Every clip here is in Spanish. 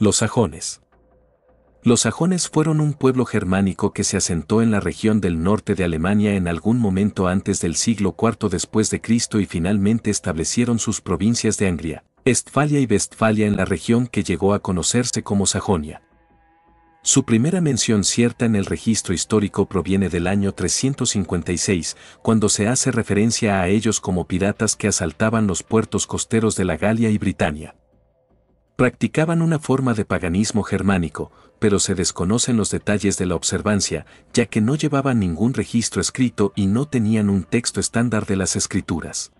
Los sajones. Los sajones fueron un pueblo germánico que se asentó en la región del norte de Alemania en algún momento antes del siglo IV después de Cristo y finalmente establecieron sus provincias de Angria, Estfalia y Vestfalia en la región que llegó a conocerse como Sajonia. Su primera mención cierta en el registro histórico proviene del año 356, cuando se hace referencia a ellos como piratas que asaltaban los puertos costeros de la Galia y Britania. Practicaban una forma de paganismo germánico, pero se desconocen los detalles de la observancia, ya que no llevaban ningún registro escrito y no tenían un texto estándar de las escrituras.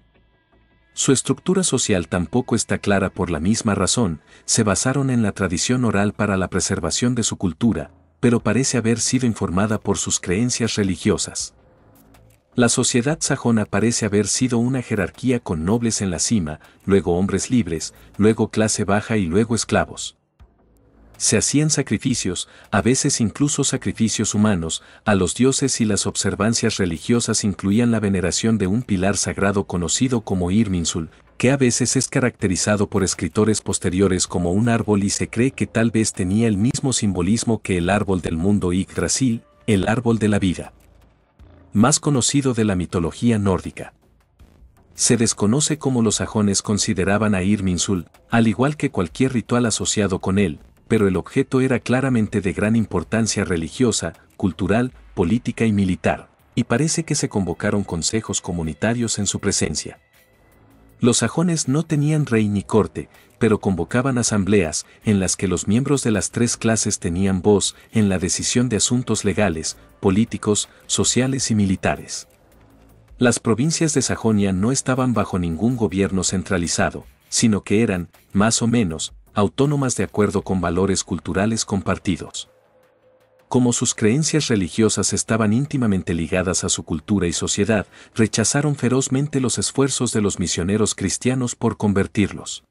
Su estructura social tampoco está clara por la misma razón, se basaron en la tradición oral para la preservación de su cultura, pero parece haber sido informada por sus creencias religiosas. La sociedad sajona parece haber sido una jerarquía con nobles en la cima, luego hombres libres, luego clase baja y luego esclavos. Se hacían sacrificios, a veces incluso sacrificios humanos, a los dioses y las observancias religiosas incluían la veneración de un pilar sagrado conocido como Irminsul, que a veces es caracterizado por escritores posteriores como un árbol y se cree que tal vez tenía el mismo simbolismo que el árbol del mundo Yggdrasil, el árbol de la vida más conocido de la mitología nórdica. Se desconoce cómo los sajones consideraban a Irminsul, al igual que cualquier ritual asociado con él, pero el objeto era claramente de gran importancia religiosa, cultural, política y militar, y parece que se convocaron consejos comunitarios en su presencia. Los sajones no tenían rey ni corte, pero convocaban asambleas en las que los miembros de las tres clases tenían voz en la decisión de asuntos legales, políticos, sociales y militares. Las provincias de Sajonia no estaban bajo ningún gobierno centralizado, sino que eran, más o menos, autónomas de acuerdo con valores culturales compartidos como sus creencias religiosas estaban íntimamente ligadas a su cultura y sociedad, rechazaron ferozmente los esfuerzos de los misioneros cristianos por convertirlos.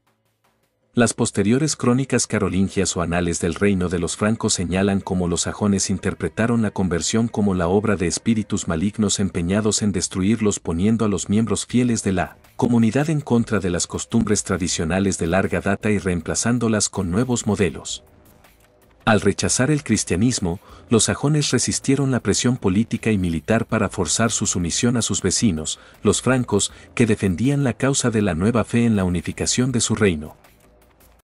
Las posteriores crónicas carolingias o anales del reino de los francos señalan cómo los sajones interpretaron la conversión como la obra de espíritus malignos empeñados en destruirlos poniendo a los miembros fieles de la comunidad en contra de las costumbres tradicionales de larga data y reemplazándolas con nuevos modelos. Al rechazar el cristianismo, los sajones resistieron la presión política y militar para forzar su sumisión a sus vecinos, los francos, que defendían la causa de la nueva fe en la unificación de su reino.